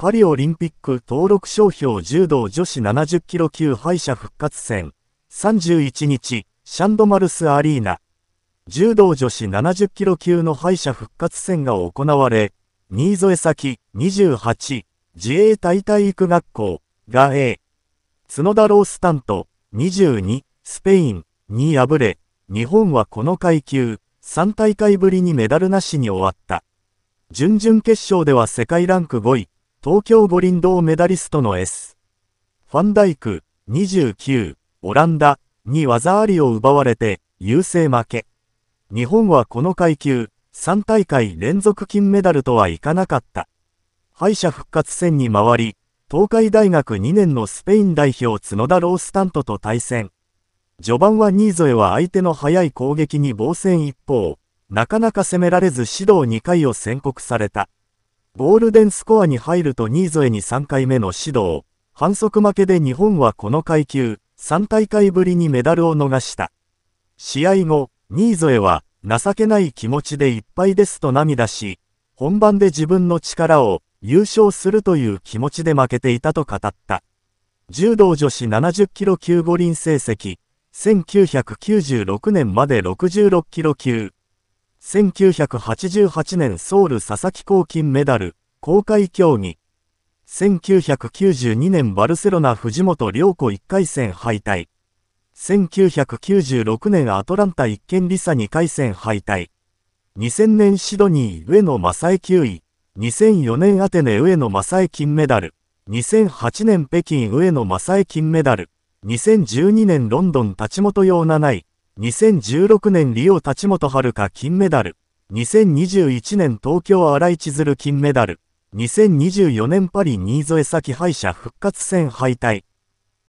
パリオリンピック登録商標柔道女子70キロ級敗者復活戦31日シャンドマルスアリーナ柔道女子70キロ級の敗者復活戦が行われ新添崎28自衛隊体育学校が A 角田ロースタント22スペインに敗れ日本はこの階級3大会ぶりにメダルなしに終わった準々決勝では世界ランク5位東京五輪銅メダリストの S。ファンダイク、29、オランダに技ありを奪われて優勢負け。日本はこの階級、3大会連続金メダルとはいかなかった。敗者復活戦に回り、東海大学2年のスペイン代表角田ロースタントと対戦。序盤は新添は相手の速い攻撃に防戦一方、なかなか攻められず指導2回を宣告された。ゴールデンスコアに入ると新添に3回目の指導、反則負けで日本はこの階級、3大会ぶりにメダルを逃した。試合後、新添は、情けない気持ちでいっぱいですと涙し、本番で自分の力を優勝するという気持ちで負けていたと語った。柔道女子70キロ級五輪成績、1996年まで66キロ級、1988年ソウル佐々木公金メダル、公開競技。1992年バルセロナ藤本良子1回戦敗退。1996年アトランタ一見リサ2回戦敗退。2000年シドニー上野正恵9位。2004年アテネ上野正恵金メダル。2008年北京上野正恵金メダル。2012年ロンドン立本用7位。2016年リオ立本遥金メダル、2021年東京荒井千鶴金メダル、2024年パリ新添崎敗者復活戦敗退。